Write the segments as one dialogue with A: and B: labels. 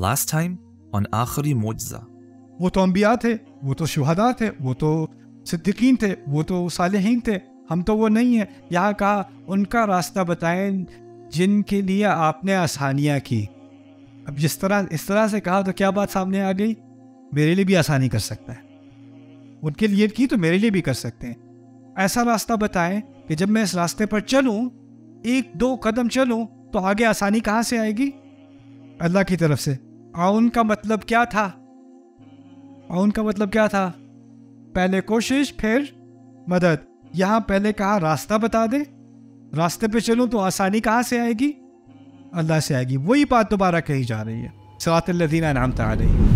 A: Last time on आखिरी मोजा वो तो अम्बिया थे वो तो शुहदा थे वो तो सिद्दीकीन थे वो तो सालहीन थे हम तो वो नहीं है यहाँ कहा उनका रास्ता बताएं जिनके लिए आपने आसानियाँ की अब जिस तरह इस तरह से कहा तो क्या बात सामने आ गई मेरे लिए भी आसानी कर सकता है उनके लिए की तो मेरे लिए भी कर सकते हैं ऐसा रास्ता बताएं कि जब मैं इस रास्ते पर चलूं एक दो कदम चलूं तो आगे आसानी कहाँ से आएगी अल्लाह की तरफ से आउन का मतलब क्या था आउन का मतलब क्या था पहले कोशिश फिर मदद यहाँ पहले कहा रास्ता बता दे रास्ते पे चलूँ तो आसानी कहाँ से आएगी अल्लाह से आएगी वही बात दोबारा कही जा रही है सलात लदीना नाम तय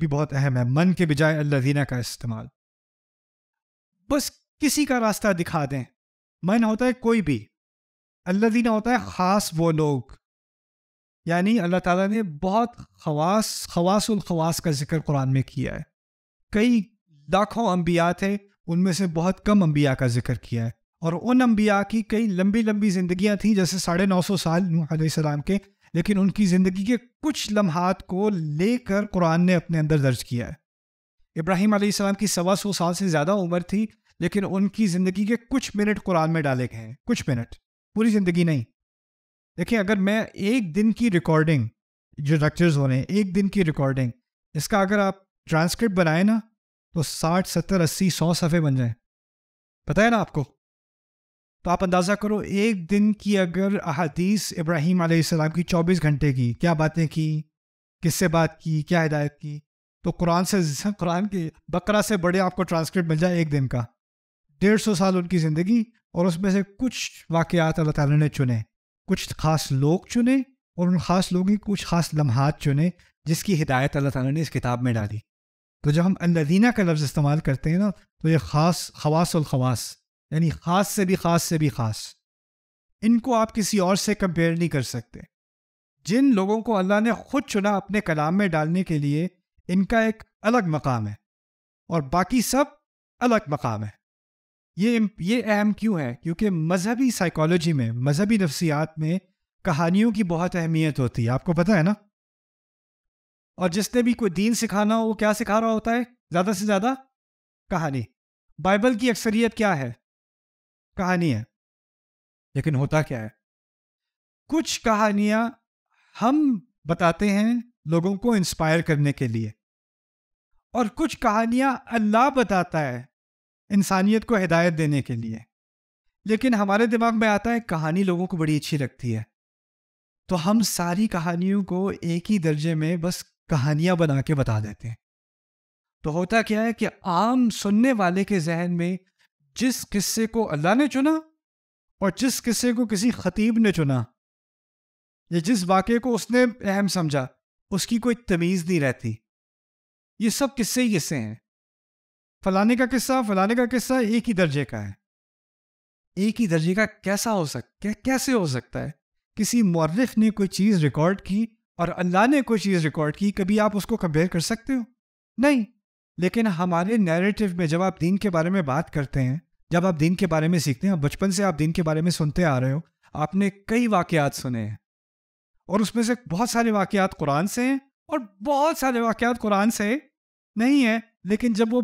A: भी बहुत अहम है मन के बजाय अल्लाजीना का इस्तेमाल बस किसी का रास्ता दिखा दें मन होता है कोई भी अल्लाजीना होता है ख़ास वो लोग यानी अल्लाह ताला ने बहुत खवास खवासुल खवास का जिक्र कुरान में किया है कई लाखों अम्बिया थे उनमें से बहुत कम अम्बिया का जिक्र किया है और उन अम्बिया की कई लंबी लंबी जिंदगियां थीं जैसे साढ़े नौ सौ साल नूह के लेकिन उनकी ज़िंदगी के कुछ लम्हात को लेकर कुरान ने अपने अंदर दर्ज किया है इब्राहिम आसमाम की सवा सौ साल से ज़्यादा उम्र थी लेकिन उनकी ज़िंदगी के कुछ मिनट कुरान में डाले गए हैं कुछ मिनट पूरी ज़िंदगी नहीं देखिए अगर मैं एक दिन की रिकॉर्डिंग जो डॉक्टर्स हो रहे हैं एक दिन की रिकॉर्डिंग इसका अगर आप ट्रांसक्रिप्ट बनाए ना तो साठ सत्तर अस्सी सौ सफ़े बन जाए पता है ना आपको तो आप अंदाज़ा करो एक दिन की अगर अदीस इब्राहिम आसमाम की चौबीस घंटे की क्या बातें की किससे बात की क्या हिदायत की तो कुरान से कुरान के बकरा से बड़े आपको ट्रांसक्रिप्ट मिल जाए एक दिन का डेढ़ सौ साल उनकी ज़िंदगी और उसमें से कुछ वाक़ात अल्लाह ताला ने चुने कुछ ख़ास लोग चुने और उन ख़ास लोगों की कुछ ख़ास लम्हात चुने जिसकी हिदायत अल्लाह ताला ने इस किताब में डाली तो जब हम अलदीना का लफ्ज़ इस्तेमाल करते हैं ना तो ये ख़ास खवास और खवास यानी ख़ास से भी ख़ास से भी ख़ास इनको आप किसी और से कंपेयर नहीं कर सकते जिन लोगों को अल्लाह ने खुद चुना अपने कलाम में डालने के लिए इनका एक अलग मकाम है और बाकी सब अलग मकाम है ये ये अहम क्यों है क्योंकि मजहबी साइकोलॉजी में मजहबी नफ्सियात में कहानियों की बहुत अहमियत होती है आपको पता है ना और जिसने भी कोई दीन सिखाना हो वो क्या सिखा रहा होता है ज़्यादा से ज़्यादा कहानी बाइबल की अक्सरियत क्या है कहानी है लेकिन होता क्या है कुछ कहानियां हम बताते हैं लोगों को इंस्पायर करने के लिए और कुछ कहानियां अल्लाह बताता है इंसानियत को हिदायत देने के लिए लेकिन हमारे दिमाग में आता है कहानी लोगों को बड़ी अच्छी लगती है तो हम सारी कहानियों को एक ही दर्जे में बस कहानियां बना के बता देते हैं तो होता क्या है कि आम सुनने वाले के जहन में जिस किस्से को अल्लाह ने चुना और जिस किस्से को किसी खतीब ने चुना या जिस वाक़े को उसने अहम समझा उसकी कोई तमीज़ नहीं रहती ये सब किस्से ही किस्से हैं फलाने का किस्सा फलाने का किस्सा एक ही दर्जे का है एक ही दर्जे का कैसा हो सकता कैसे हो सकता है किसी मर्रफ ने कोई चीज़ रिकॉर्ड की और अल्लाह ने कोई चीज़ रिकॉर्ड की कभी आप उसको कंपेयर कर सकते हो नहीं लेकिन हमारे नैरेटिव में जब आप दीन के बारे में बात करते हैं जब आप दीन के बारे में सीखते हैं बचपन से आप दीन के बारे में सुनते आ रहे हो आपने कई वाक़ात सुने हैं और उसमें से बहुत सारे वाक़ात कुरान से हैं और बहुत सारे वाक़ात कुरान से नहीं है लेकिन जब वो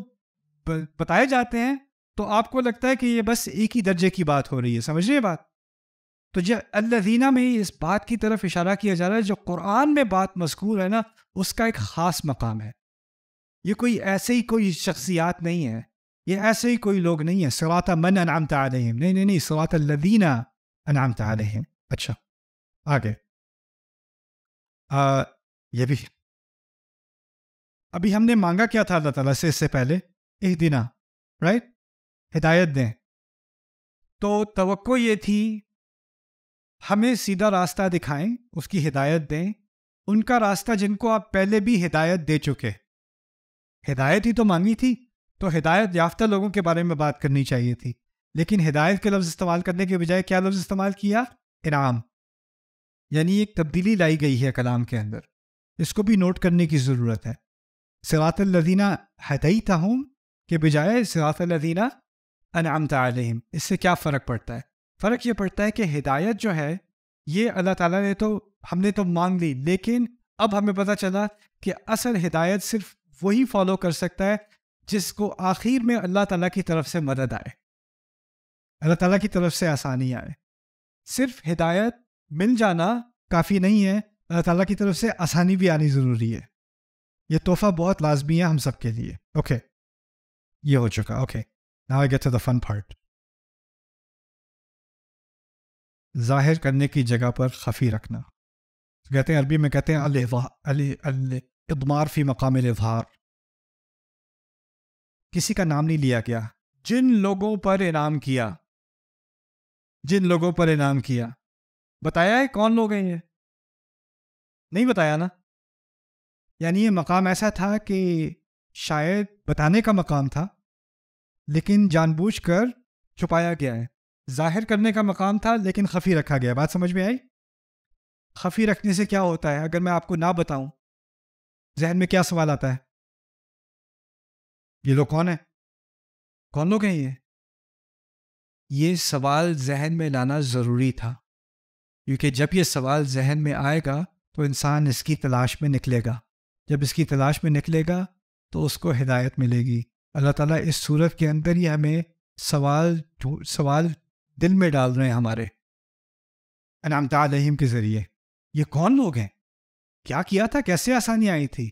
A: बताए जाते हैं तो आपको लगता है कि ये बस एक ही दर्जे की बात हो रही है समझ रही बात तो जब अल्लादीना में ही इस बात की तरफ इशारा किया जा रहा है जो कुरान में बात मशहूर है ना उसका एक ख़ास मकाम है ये कोई ऐसे ही कोई शख्सियात नहीं है ये ऐसे ही कोई लोग नहीं है सरात मन अनाम तम नहीं नहीं नहीं सरात लदीना अनाम हैं अच्छा आगे आ, ये भी अभी हमने मांगा क्या था अल्लाह ताला से इससे पहले एक दिना राइट हिदायत दें तो तो ये थी हमें सीधा रास्ता दिखाएं उसकी हिदायत दें उनका रास्ता जिनको आप पहले भी हिदायत दे चुके हिदायत ही तो मांगी थी तो हिदायत याफ्ता लोगों के बारे में बात करनी चाहिए थी लेकिन हिदायत के लफ्ज़ इस्तेमाल करने के बजाय क्या लफ्ज़ इस्तेमाल किया इनाम यानी एक तब्दीली लाई गई है कलाम के अंदर इसको भी नोट करने की ज़रूरत है सरातलदीना हदई तहम के बजाय सरातलदीना अनाम तम इससे क्या फ़र्क पड़ता है फ़र्क ये पड़ता है कि हिदायत जो है ये अल्लाह ताला ने तो हमने तो मांग ली लेकिन अब हमें पता चला कि असल हिदायत सिर्फ वही फॉलो कर सकता है जिसको आखिर में अल्लाह ताला की तरफ से मदद आए अल्लाह ताला की तरफ से आसानी आए सिर्फ हिदायत मिल जाना काफ़ी नहीं है अल्लाह ताला की तरफ से आसानी भी आनी ज़रूरी है ये तोहफ़ा बहुत लाजमी है हम सब के लिए ओके okay. ये हो चुका okay now I get to the fun part जाहिर करने की जगह पर खफी रखना कहते हैं अरबी में कहते हैं अल अल इदमार फी मकाम इजहार किसी का नाम नहीं लिया गया जिन लोगों पर इनाम किया जिन लोगों पर इनाम किया बताया है कौन लोग हैं ये नहीं बताया ना यानी ये मकाम ऐसा था कि शायद बताने का मकाम था लेकिन जानबूझकर छुपाया गया है जाहिर करने का मकाम था लेकिन खफ़ी रखा गया बात समझ में आई खफ़ी रखने से क्या होता है अगर मैं आपको ना बताऊं जहन में क्या सवाल आता है ये लोग कौन है कौन लोग हैं ये ये सवाल जहन में लाना ज़रूरी था क्योंकि जब ये सवाल जहन में आएगा तो इंसान इसकी तलाश में निकलेगा जब इसकी तलाश में निकलेगा तो उसको हिदायत मिलेगी अल्लाह ताला इस सूरत के अंदर ही हमें सवाल सवाल दिल में डाल रहे हैं हमारे अनामता के ज़रिए ये कौन लोग हैं क्या किया था कैसे आसानी आई थी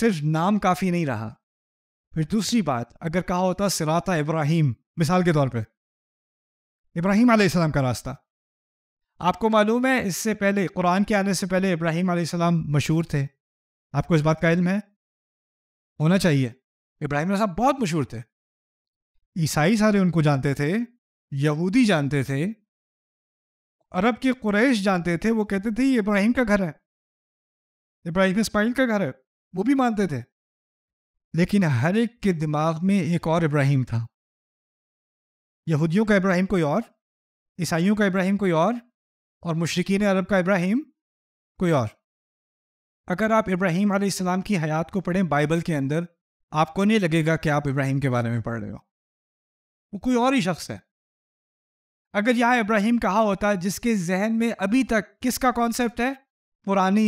A: सिर्फ नाम काफ़ी नहीं रहा फिर दूसरी बात अगर कहा होता सिराता इब्राहिम मिसाल के तौर पर इब्राहिम आलाम का रास्ता आपको मालूम है इससे पहले कुरान के आने से पहले इब्राहिम आलाम मशहूर थे आपको इस बात का इल्म है होना चाहिए इब्राहिम साहब बहुत मशहूर थे ईसाई सारे उनको जानते थे यहूदी जानते थे अरब के कुरैश जानते थे वो कहते थे ये इब्राहिम का घर है इब्राहिम इसमाइल का घर है वो भी मानते थे लेकिन हर एक के दिमाग में एक और इब्राहिम था यहूदियों का इब्राहिम कोई और ईसाइयों का इब्राहिम कोई और और मुशरकिन अरब का इब्राहिम कोई और अगर आप इब्राहिम आलाम की हयात को पढ़ें बाइबल के अंदर आपको नहीं लगेगा कि आप इब्राहिम के बारे में पढ़ रहे हो वो कोई और ही शख्स है अगर यहाँ इब्राहिम कहा होता जिसके जहन में अभी तक किसका कॉन्सेप्ट है पुरानी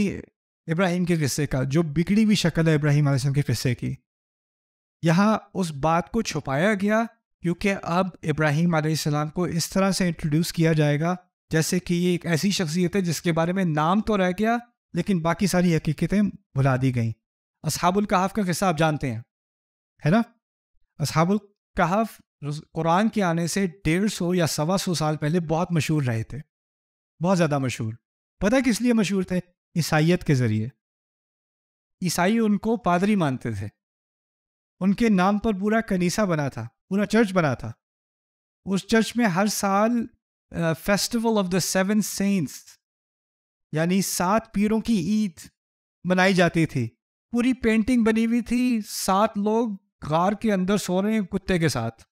A: इब्राहिम के किस्से का जो बिगड़ी हुई शक्ल है इब्राहिम आलम के किस्से की यहाँ उस बात को छुपाया गया क्योंकि अब इब्राहिम आलम को इस तरह से इंट्रोड्यूस किया जाएगा जैसे कि ये एक ऐसी शख्सियत है जिसके बारे में नाम तो रह गया लेकिन बाकी सारी हकीकतें भुला दी गई असहाबुल कहाफ़ का किस्सा आप जानते हैं है ना असहाबुल कहाफ़ कुरान के आने से डेढ़ सौ या सवा सौ साल पहले बहुत मशहूर रहे थे बहुत ज़्यादा मशहूर पता किस लिए मशहूर थे ईसाइत के ज़रिए ईसाई उनको पादरी मानते थे उनके नाम पर पूरा कनीसा बना था पूरा चर्च बना था उस चर्च में हर साल festival of the seven saints यानी सात पीरों की ईद मनाई जाती थी पूरी पेंटिंग बनी हुई थी सात लोग गार के अंदर सो रहे हैं कुत्ते के साथ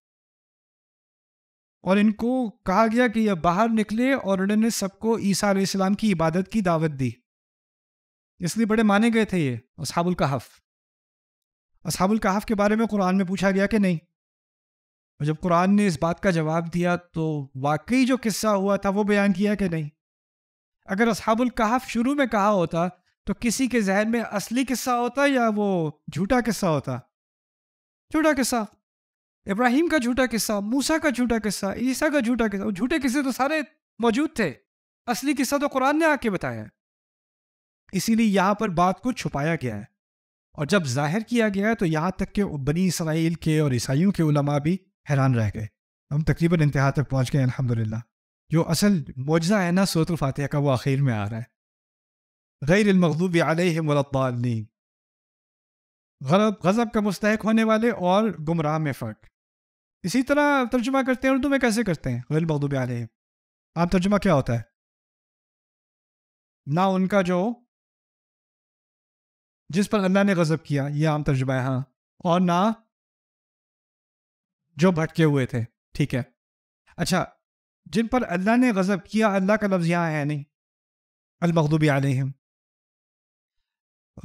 A: और इनको कहा गया कि यह बाहर निकले और उन्होंने सबको ईसा इस्लाम की इबादत की दावत दी इसलिए बड़े माने गए थे ये असाबुल कहफ असाबुल कहफ के बारे में कुरान में पूछा गया कि नहीं और जब कुरान ने इस बात का जवाब दिया तो वाकई जो किस्सा हुआ था वो बयान किया कि नहीं अगर असाबुल कहफ शुरू में कहा होता तो किसी के जहन में असली किस्सा होता या वो झूठा किस्सा होता झूठा किस्सा इब्राहिम का झूठा किस्सा मूसा का झूठा किस्सा ईसा का झूठा किस्सा झूठे किस्से तो सारे मौजूद थे असली किस्सा तो कुरान ने आके बताया इसीलिए यहाँ पर बात को छुपाया गया है और जब जाहिर किया गया तो यहाँ तक के बनी इसराइल के और ईसाइयों के उलमा भी हैरान रह गए हम तकरीबन इंतहा तक पहुँच गए अलहमदिल्ला जो असल मुआजा है ना सोतुल फातह का वो आखिर में आ रहा है गैर मखलूब आलिन गलब गज़ब का मुस्तक होने वाले और गुमराह में फ़र्क इसी तरह तर्जुमा करते हैं उर्दू में कैसे करते हैं गैर मखलूब आलिम आप तर्जुमा क्या होता है ना उनका जो जिस पर अल्लाह ने गज़ब किया ये आम तजुबा है हाँ और ना जो भटके हुए थे ठीक है अच्छा जिन पर अल्लाह ने गज़ब किया अल्लाह का लफ्ज़ यहाँ है नहीं अलमखदूबी हम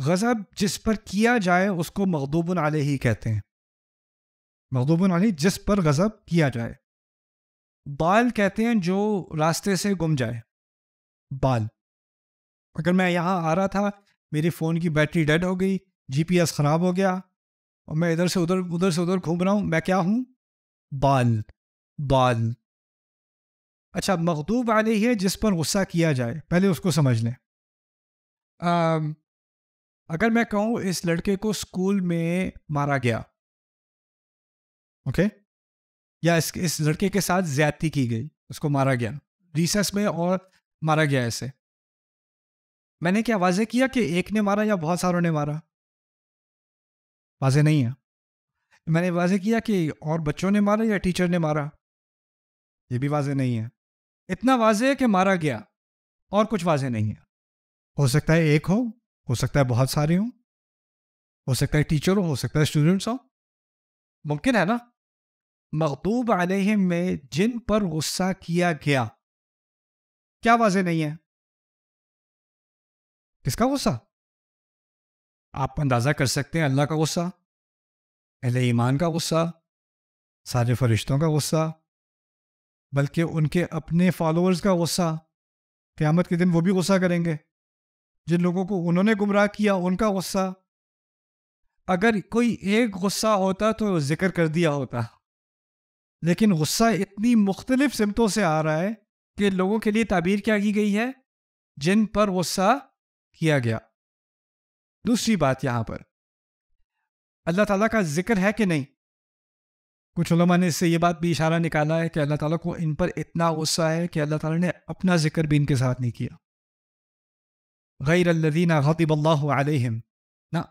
A: गज़ब जिस पर किया जाए उसको मखदूबन आल ही कहते हैं मखदूबन आल जिस पर गज़ब किया जाए बाल कहते हैं जो रास्ते से गुम जाए बाल अगर मैं यहाँ आ रहा था मेरे फ़ोन की बैटरी डेड हो गई जी ख़राब हो गया और मैं इधर से उधर उधर से उधर घूम रहा हूँ मैं क्या हूँ बाल बाल अच्छा मखदूब आने है जिस पर गुस्सा किया जाए पहले उसको समझ लें अगर मैं कहूँ इस लड़के को स्कूल में मारा गया ओके या इस इस लड़के के साथ ज्यादती की गई उसको मारा गया रिसस में और मारा गया ऐसे मैंने क्या वाजे किया कि एक ने मारा या बहुत सारों ने मारा वाजे नहीं है मैंने वाजे किया कि और बच्चों ने मारा या टीचर ने मारा ये भी वाजह नहीं है इतना वाजह है कि मारा गया और कुछ वाजे नहीं है हो सकता है एक हो हो सकता है बहुत सारे हों हो सकता है टीचर हो हो सकता है स्टूडेंट्स हो मुमकिन है ना मकतूब आलिम में जिन पर गुस्सा किया गया क्या वाजे नहीं है किसका गुस्सा आप अंदाज़ा कर सकते हैं अल्लाह का गुस्सा अहले ईमान का गुस्सा सारे फरिश्तों का गुस्सा बल्कि उनके अपने फॉलोअर्स का गुस्सा क़्यामत के दिन वो भी गुस्सा करेंगे जिन लोगों को उन्होंने गुमराह किया उनका गुस्सा अगर कोई एक गुस्सा होता तो ज़िक्र कर दिया होता लेकिन गुस्सा इतनी मुख्तलिफ सिमतों से आ रहा है कि लोगों के लिए ताबीर क्या की गई है जिन पर गुस्सा किया गया दूसरी बात यहां पर अल्लाह ताला का जिक्र है कि नहीं कुछ उलमा ने इससे यह बात भी इशारा निकाला है कि अल्लाह ताला को इन पर इतना गुस्सा है कि अल्लाह ताला ने अपना जिक्र भी इनके साथ नहीं किया गैर अल्लदीना गतिबल्ला अलहम ना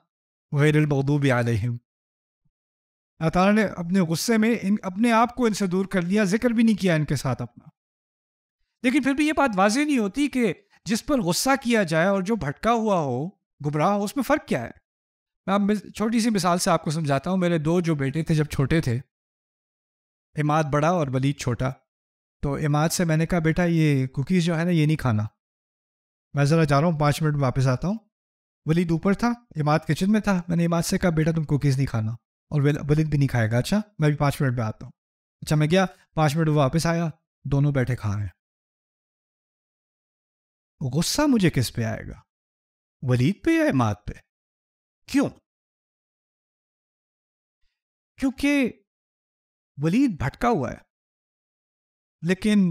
A: गैरमदूब आलिम अल्लाह ताला ने अपने गुस्से में इन अपने आप को इनसे दूर कर लिया जिक्र भी नहीं किया इनके साथ अपना लेकिन फिर भी ये बात वाजी नहीं होती कि जिस पर गुस्सा किया जाए और जो भटका हुआ हो गुमराह हो उसमें फ़र्क क्या है मैं आप छोटी सी मिसाल से आपको समझाता हूँ मेरे दो जो बेटे थे जब छोटे थे इमाद बड़ा और वलीद छोटा तो इमाद से मैंने कहा बेटा ये कुकीज़ जो है ना ये नहीं खाना मैं ज़रा जा रहा हूँ पाँच मिनट में वापस आता हूँ वलीद ऊपर था इमाद किचन में था मैंने इमाद से कहा बेटा तुम कुकीज़ नहीं खाना और वलीद भी नहीं खाएगा अच्छा मैं भी पाँच मिनट में आता हूँ अच्छा मैं गया पाँच मिनट वापस आया दोनों बैठे खा रहे हैं गुस्सा मुझे किस पे आएगा वलीद पे या इमाद पे क्यों क्योंकि वलीद भटका हुआ है लेकिन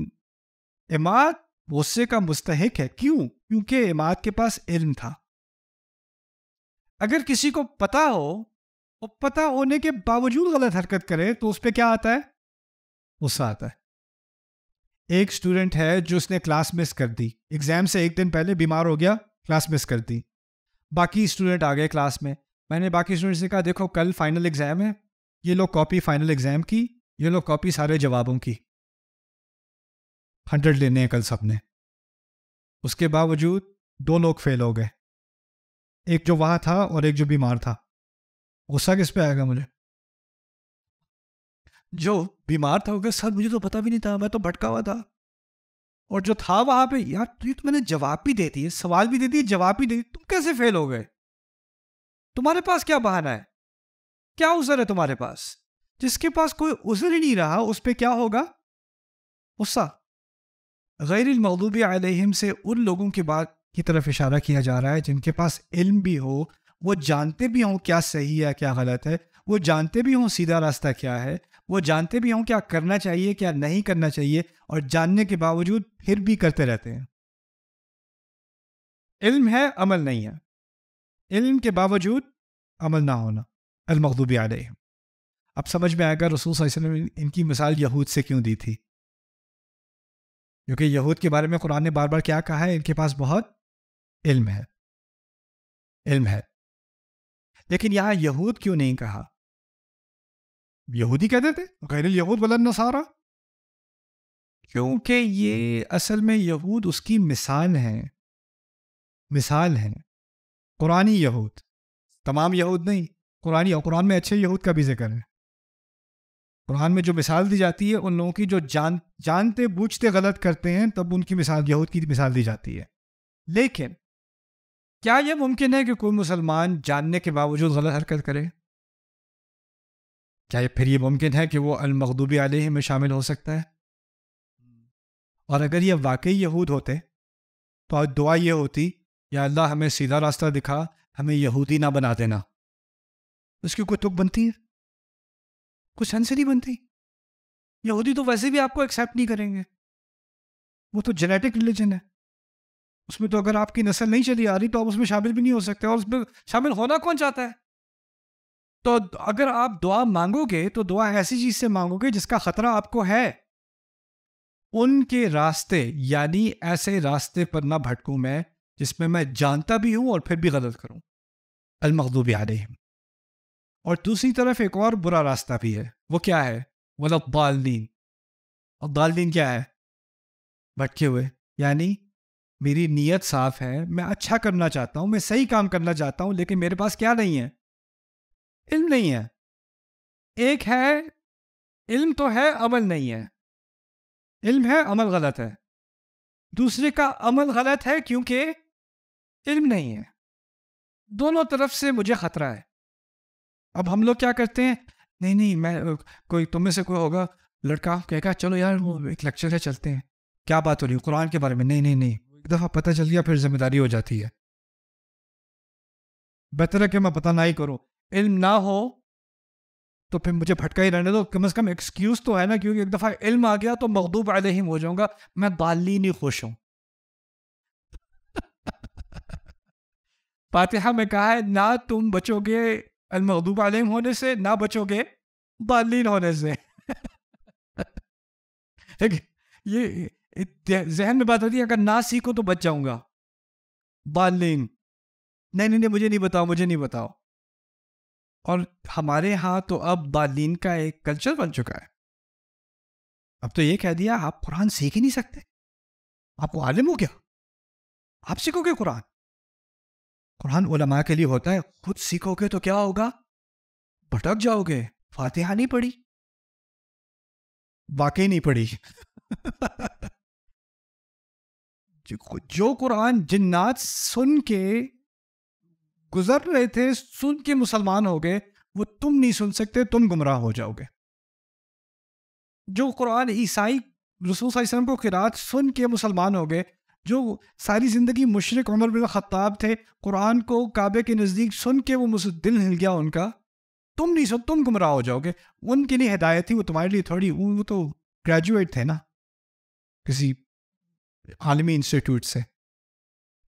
A: इमाद गुस्से का मुस्तहक है क्यों क्योंकि इमाद के पास इल्म था अगर किसी को पता हो और पता होने के बावजूद गलत हरकत करे तो उस पर क्या आता है गुस्सा आता है एक स्टूडेंट है जो उसने क्लास मिस कर दी एग्ज़ाम से एक दिन पहले बीमार हो गया क्लास मिस कर दी बाकी स्टूडेंट आ गए क्लास में मैंने बाकी स्टूडेंट से कहा देखो कल फाइनल एग्ज़ाम है ये लोग कॉपी फाइनल एग्ज़ाम की ये लोग कॉपी सारे जवाबों की हंड्रेड लेने हैं कल सबने उसके बावजूद दो लोग फेल हो गए एक जो वहाँ था और एक जो बीमार था गुस्सा किस पे आएगा मुझे जो बीमार था उसके साथ सर मुझे तो पता भी नहीं था मैं तो भटका हुआ था और जो था वहां पे यार तुझे तो, तो मैंने जवाब भी दे दिए सवाल भी दे दिए जवाब भी दे दिए तुम कैसे फेल हो गए तुम्हारे पास क्या बहाना है क्या उजर है तुम्हारे पास जिसके पास कोई उजर ही नहीं रहा उस पर क्या होगा गुस्सा गैर मौलूब आलिम से उन लोगों के बाद की तरफ इशारा किया जा रहा है जिनके पास इल्म भी हो वो जानते भी हों क्या सही है क्या गलत है वो जानते भी हों सीधा रास्ता क्या है वो जानते भी हों क्या करना चाहिए क्या नहीं करना चाहिए और जानने के बावजूद फिर भी करते रहते हैं इल्म है अमल नहीं है इल्म के बावजूद अमल ना होना अलमखूबी आल अब समझ में आएगा रसूल वसल्लम ने इनकी मिसाल यहूद से क्यों दी थी क्योंकि यहूद के बारे में कुरान ने बार बार क्या कहा है इनके पास बहुत इल्म है इल्म है लेकिन यहाँ यहूद क्यों नहीं कहा यहूदी कहते थे गैर तो यहूद वलन नसारा क्योंकि ये असल में यहूद उसकी मिसाल है मिसाल है कुरानी यहूद तमाम यहूद नहीं कुरानी कुरान में अच्छे यहूद का भी जिक्र है कुरान में जो मिसाल दी जाती है उन लोगों की जो जान जानते बूझते गलत करते हैं तब उनकी मिसाल यहूद की मिसाल दी जाती है लेकिन क्या यह मुमकिन है कि कोई मुसलमान जानने के बावजूद गलत हरकत करे क्या फिर ये मुमकिन है कि वो अलमकदूबी आलिह में शामिल हो सकता है और अगर ये वाकई यहूद होते तो आज दुआ ये होती या अल्लाह हमें सीधा रास्ता दिखा हमें यहूदी ना बना देना उसकी कोई तुक बनती है कुछ सेंस नहीं बनती यहूदी तो वैसे भी आपको एक्सेप्ट नहीं करेंगे वो तो जेनेटिक रिलीजन है उसमें तो अगर आपकी नस्ल नहीं चली आ रही तो आप उसमें शामिल भी नहीं हो सकते और उसमें शामिल होना कौन चाहता है तो अगर आप दुआ मांगोगे तो दुआ ऐसी चीज से मांगोगे जिसका खतरा आपको है उनके रास्ते यानी ऐसे रास्ते पर ना भटकूं मैं जिसमें मैं जानता भी हूं और फिर भी गलत करूं आ हैं और दूसरी तरफ एक और बुरा रास्ता भी है वो क्या है मतलब बालदीन और बालदीन क्या है भटके हुए यानी मेरी नीयत साफ है मैं अच्छा करना चाहता हूँ मैं सही काम करना चाहता हूँ लेकिन मेरे पास क्या नहीं है इल्म नहीं है एक है इल्म तो है अमल नहीं है इल्म है अमल गलत है दूसरे का अमल गलत है क्योंकि इल्म नहीं है दोनों तरफ से मुझे ख़तरा है अब हम लोग क्या करते हैं नहीं नहीं मैं कोई तुम में से कोई होगा लड़का कहेगा चलो यार वो एक लेक्चर है चलते हैं क्या बात हो रही है कुरान के बारे में नहीं नहीं नहीं एक दफ़ा पता चल गया फिर जिम्मेदारी हो जाती है बेहतर है कि मैं पता ना ही करूँ इल्म ना हो तो फिर मुझे भटका ही रहने दो कम अज़ कम एक्सक्यूज़ तो है ना क्योंकि एक दफ़ा इल्म आ गया तो मखदूब ही हो जाऊंगा मैं दाली नहीं खुश हूँ फातिहा में कहा है ना तुम बचोगे अलमखदूब आलिम होने से ना बचोगे दालीन होने से ये जहन में बात होती है अगर ना सीखो तो बच जाऊंगा दालीन नहीं नहीं नहीं मुझे नहीं बताओ मुझे नहीं बताओ और हमारे यहाँ तो अब बालीन का एक कल्चर बन चुका है अब तो ये कह दिया आप कुरान सीख ही नहीं सकते आपको आलिम हो क्या आप सीखोगे कुरान कुरान उलमा के लिए होता है खुद सीखोगे तो क्या होगा भटक जाओगे फातिहा नहीं पढ़ी वाकई नहीं पढ़ी जो कुरान जिन्नात सुन के गुजर रहे थे सुन के मुसलमान हो गए वो तुम नहीं सुन सकते तुम गुमराह हो जाओगे जो कुरान ईसाई रसूल वसम को किरात सुन के मुसलमान हो गए जो सारी ज़िंदगी मुशरक उमर बिन ख़त्ताब थे कुरान को काबे के नज़दीक सुन के वो दिल हिल गया उनका तुम नहीं सुन तुम गुमराह हो जाओगे उनके लिए हिदायत थी वो तुम्हारे लिए थोड़ी वो तो ग्रेजुएट थे ना किसी आलमी इंस्टीट्यूट से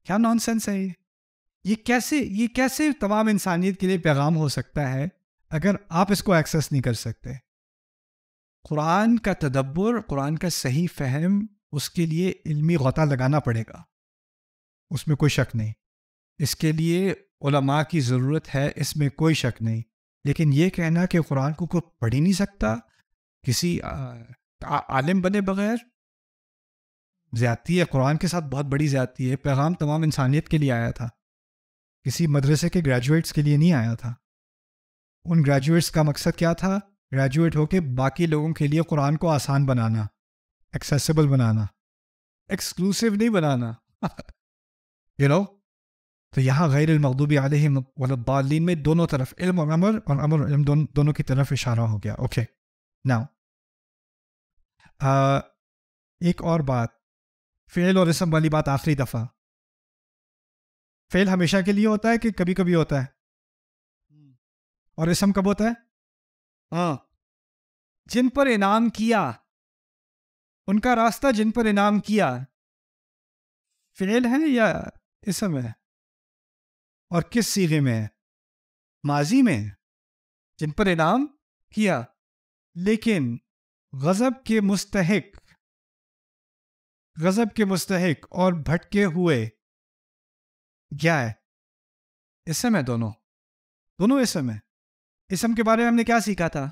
A: क्या नॉनसेंस है ये ये कैसे ये कैसे तमाम इंसानियत के लिए पैगाम हो सकता है अगर आप इसको एक्सेस नहीं कर सकते कुरान का तदब्बर कुरान का सही फहम उसके लिए इल्मी गौता लगाना पड़ेगा उसमें कोई शक नहीं इसके लिए उलमा की ज़रूरत है इसमें कोई शक नहीं लेकिन ये कहना कि कुरान को कोई पढ़ ही नहीं सकता किसी आ, आ, आलिम बने बगैर ज़्यादती है कुरान के साथ बहुत बड़ी ज़्यादती है पैगाम तमाम इंसानियत के लिए आया था किसी मदरसे के ग्रेजुएट्स के लिए नहीं आया था उन ग्रेजुएट्स का मकसद क्या था ग्रेजुएट होके बाकी लोगों के लिए कुरान को आसान बनाना एक्सेसिबल बनाना एक्सक्लूसिव नहीं बनाना यू नो know? तो यहाँ गैर आल वालीन में दोनों तरफ इल्म और अमर और अमर इल्म दोन, दोनों की तरफ इशारा हो गया ओके ना नाउ एक और बात फ़ेल और इसम वाली बात आखिरी दफ़ा फेल हमेशा के लिए होता है कि कभी कभी होता है हम्म। और इसम कब होता है हाँ जिन पर इनाम किया उनका रास्ता जिन पर इनाम किया फेल है या इसम है और किस सीगे में है माजी में जिन पर इनाम किया लेकिन गज़ब के मुस्तहक गज़ब के मुस्तहक और भटके हुए क्या है इसम है दोनों दोनों इसम है इसम के बारे में हमने क्या सीखा था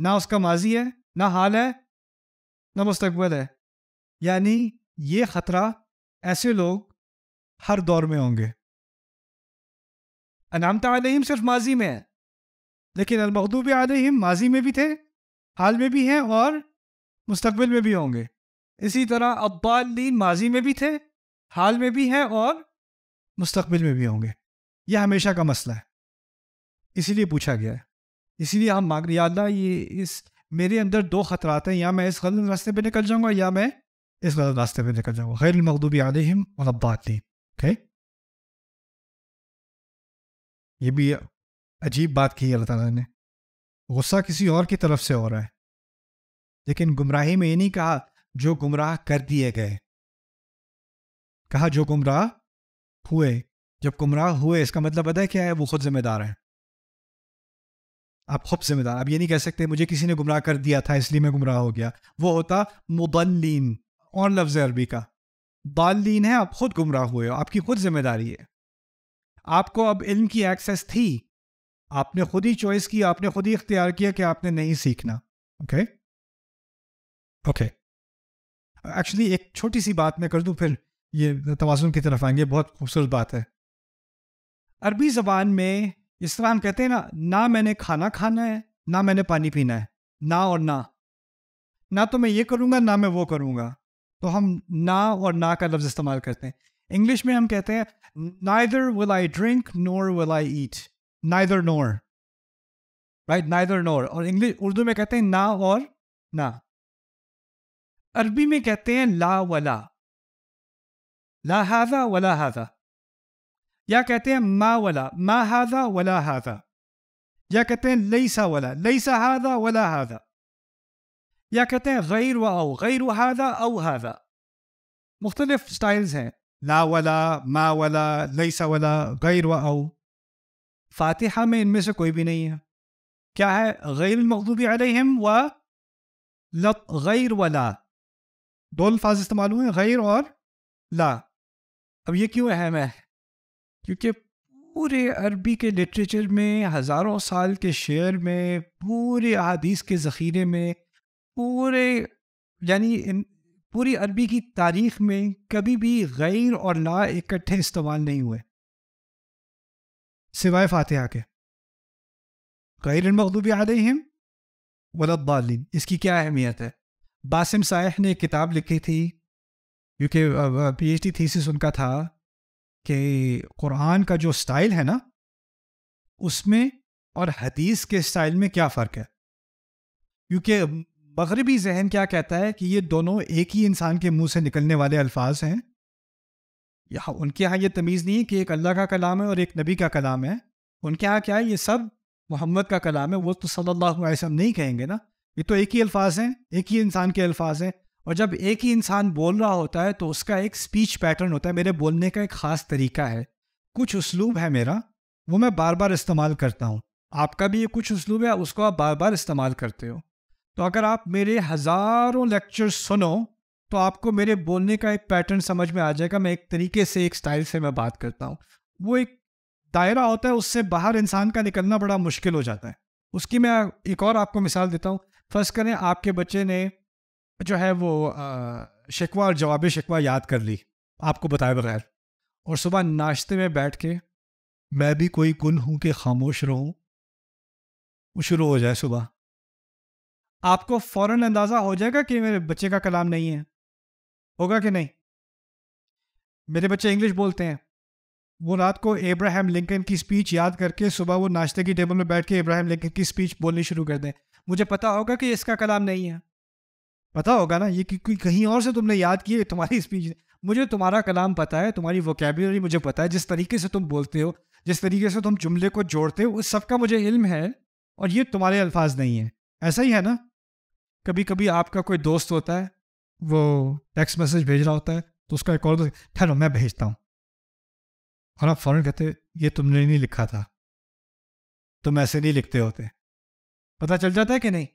A: ना उसका माजी है ना हाल है ना मुस्तबल है यानी ये ख़तरा ऐसे लोग हर दौर में होंगे अनाम तम सिर्फ माजी में है लेकिन अलमखदूब आलिम माजी में भी थे हाल में भी हैं और मुस्तबिल में भी होंगे इसी तरह अब्बालीन माजी में भी थे हाल में भी हैं और मुस्तबिल में भी होंगे यह हमेशा का मसला है इसीलिए पूछा गया है इसीलिए हम मांग रहे अल्लाह ये इस मेरे अंदर दो ख़तरात हैं या मैं इस गलत रास्ते पर निकल जाऊंगा या मैं इस गलत रास्ते पर निकल जाऊंगा गैर मखदूबी आलिम मुनबातीन ओके ये भी अजीब बात की अल्लाह ताला ने गुस्सा किसी और की तरफ से हो रहा है लेकिन गुमराही में ये नहीं कहा जो गुमराह कर दिए गए कहा जो गुमराह हुए जब गुमराह हुए इसका मतलब पता है क्या है वो खुद जिम्मेदार हैं आप खुद जिम्मेदार आप ये नहीं कह सकते मुझे किसी ने गुमराह कर दिया था इसलिए मैं गुमराह हो गया वो होता मुदलिन और लफ्ज़ अरबी का दालीन है आप खुद गुमराह हुए हो आपकी खुद जिम्मेदारी है आपको अब इल्म की एक्सेस थी आपने खुद ही चॉइस की आपने खुद ही इख्तियार किया कि आपने नहीं सीखना ओके ओके एक्चुअली एक छोटी सी बात मैं कर दूं फिर ये तोज़ुन की तरफ आएंगे बहुत खूबसूरत बात है अरबी ज़बान में इस तरह हम कहते हैं ना ना मैंने खाना खाना है ना मैंने पानी पीना है ना और ना ना तो मैं ये करूँगा ना मैं वो करूँगा तो हम ना और ना का लफ्ज़ इस्तेमाल करते हैं इंग्लिश में हम कहते हैं neither will I drink nor will I eat neither nor right neither nor और इंग्लिश उर्दू में कहते हैं ना और ना अरबी में कहते हैं ला वला لا هذا ولا هذا يا كاتين ما ولا ما هذا ولا هذا يا كاتين ليس ولا ليس هذا ولا هذا يا كاتين غير أو غير هذا أو هذا مختلف ستايلز هين لا ولا ما ولا ليس ولا غير أو فاتحة من إن مسك ويبيني كاه غير المغضوب عليهم و غير ولا دول فاز استعمالوا غير أو لا अब ये क्यों अहम है क्योंकि पूरे अरबी के लिटरेचर में हज़ारों साल के शेर में पूरे अदीस के ज़ख़ीरे में पूरे यानी इन पूरी अरबी की तारीख में कभी भी गैर और ला इकट्ठे इस्तेमाल नहीं हुए सिवाय फातिहा के गैर आदि आलहिम वलदालिन इसकी क्या अहमियत है बासिम साह ने किताब लिखी थी क्योंकि पीएचडी थीसिस उनका था कि कुरान का जो स्टाइल है ना उसमें और हदीस के स्टाइल में क्या फ़र्क है क्योंकि मगरबी जहन क्या कहता है कि ये दोनों एक ही इंसान के मुंह से निकलने वाले अल्फाज हैं यहाँ उनके यहाँ ये तमीज़ नहीं है कि एक अल्लाह का कलाम है और एक नबी का कलाम है उनके यहाँ क्या है ये सब मोहम्मद का कलाम है वो तो सल्लल्लाहु अलैहि वसल्लम नहीं कहेंगे ना ये तो एक ही अल्फाज हैं एक ही इंसान के अल्फाज हैं और जब एक ही इंसान बोल रहा होता है तो उसका एक स्पीच पैटर्न होता है मेरे बोलने का एक ख़ास तरीका है कुछ उसलूब है मेरा वो मैं बार बार इस्तेमाल करता हूँ आपका भी ये कुछ उसलूब है उसको आप बार बार इस्तेमाल करते हो तो अगर आप मेरे हज़ारों लेक्चर सुनो तो आपको मेरे बोलने का एक पैटर्न समझ में आ जाएगा मैं एक तरीके से एक स्टाइल से मैं बात करता हूँ वो एक दायरा होता है उससे बाहर इंसान का निकलना बड़ा मुश्किल हो जाता है उसकी मैं एक और आपको मिसाल देता हूँ फर्स्ट करें आपके बच्चे ने जो है वो शिकवा और जवाब शिकवा याद कर ली आपको बताए बगैर और सुबह नाश्ते में बैठ के मैं भी कोई गुन हूं कि खामोश रहूं वो शुरू हो जाए सुबह आपको फौरन अंदाज़ा हो जाएगा कि मेरे बच्चे का कलाम नहीं है होगा कि नहीं मेरे बच्चे इंग्लिश बोलते हैं वो रात को एब्राहम लिंकन की स्पीच याद करके सुबह वो नाश्ते की टेबल में बैठ के एब्राहम लिंकन की स्पीच बोलनी शुरू कर दें मुझे पता होगा कि इसका कलाम नहीं है पता होगा ना ये क्योंकि कहीं और से तुमने याद किए तुम्हारी स्पीच मुझे तुम्हारा कलाम पता है तुम्हारी वोकेबलरी मुझे पता है जिस तरीके से तुम बोलते हो जिस तरीके से तुम जुमले को जोड़ते हो उस सब का मुझे इल्म है और ये तुम्हारे अल्फाज नहीं है ऐसा ही है ना कभी कभी आपका कोई दोस्त होता है वो टेक्स्ट मैसेज भेज रहा होता है तो उसका एक और ठहरो मैं भेजता हूँ और आप फ़ौरन कहते ये तुमने नहीं लिखा था तुम ऐसे नहीं लिखते होते पता चल जाता है कि नहीं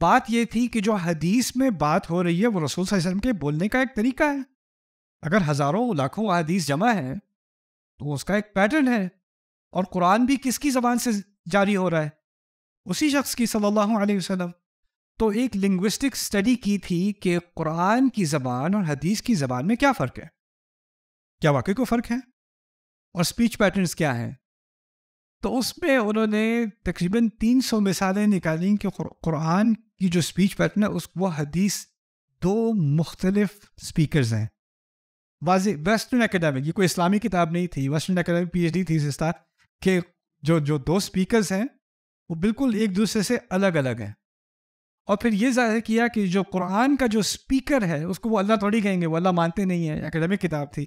A: बात यह थी कि जो हदीस में बात हो रही है वो रसूल वसल्लम के बोलने का एक तरीका है अगर हज़ारों लाखों हदीस जमा है तो उसका एक पैटर्न है और कुरान भी किसकी ज़बान से जारी हो रहा है उसी शख्स की सल्लल्लाहु अलैहि वसल्लम तो एक लिंग्विस्टिक स्टडी की थी कि कुरान की ज़बान और हदीस की ज़बान में क्या फ़र्क है क्या वाकई को फ़र्क है और स्पीच पैटर्न्स क्या हैं तो उसमें उन्होंने तकरीबन 300 मिसालें निकाली कि कुरान की जो स्पीच पैटर्न है उस वो हदीस दो मुख्तलिफ स्पीकर हैं वाज वेस्टर्न एकेडमिक ये कोई इस्लामी किताब नहीं थी western academic P H D इस तरह के जो जो दो स्पीकर हैं वो बिल्कुल एक दूसरे से अलग अलग हैं और फिर ये जाहिर किया कि जो कुरान का जो स्पीकर है उसको वो अल्लाह थोड़ी कहेंगे वो अल्लाह मानते नहीं है एकेडमिक किताब थी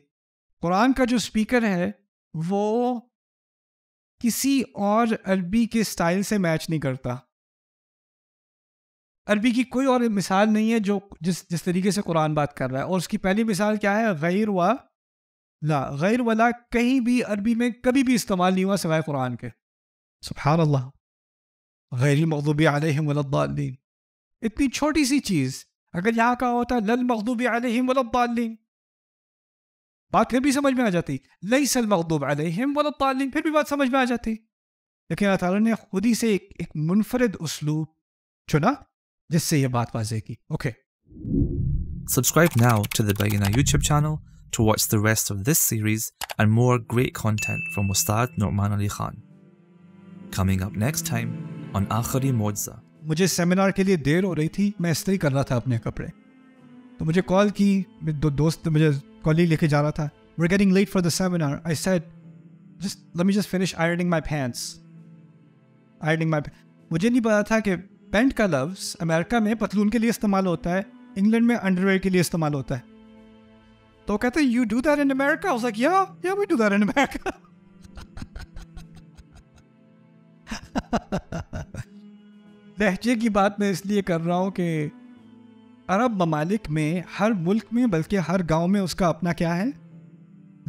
A: कुरान का जो स्पीकर है वो किसी और अरबी के स्टाइल से मैच नहीं करता अरबी की कोई और मिसाल नहीं है जो जिस जिस तरीके से कुरान बात कर रहा है और उसकी पहली मिसाल क्या है गैर व ला गैर वला कहीं भी अरबी में कभी भी इस्तेमाल नहीं हुआ सिवाय कुरान के सुबहान अल्लाह गैर मखदूब आलिन इतनी छोटी सी चीज़ अगर यहाँ का होता लल मखदूब आलिन बात फिर भी समझ में आ जाती नहीं सल मखदूब अलहम वालीम फिर भी बात समझ में आ जाती लेकिन अल्लाह ताला ने खुद ही से एक, एक मुनफरद उसलूब चुना जिससे यह बात वाजह की okay subscribe now to the Bayyinah YouTube channel to watch the rest of this series and more great content from Ustad Nouman Ali Khan coming up next time on आखिरी मुआवजा मुझे सेमिनार के लिए देर हो रही थी मैं इस्त्री कर रहा था अपने कपड़े तो मुझे कॉल की दो दोस्त मुझे कॉली लेके जा रहा था we're getting late for the seminar. I said, just let me just finish ironing my pants. Ironing my मुझे नहीं पता था कि पेंट का लफ्ज़ अमेरिका में पतलून के लिए इस्तेमाल होता है इंग्लैंड में अंडरवेयर के लिए इस्तेमाल होता है तो कहते हैं you do that in America I was like yeah yeah we do that in America लहजे की बात मैं इसलिए कर रहा हूँ कि अरब ममालिक में हर मुल्क में बल्कि हर गांव में उसका अपना क्या है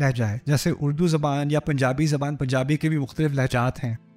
A: लहजा है जैसे उर्दू ज़बान या पंजाबी ज़बान पंजाबी के भी मुख्तलिफ लहजात हैं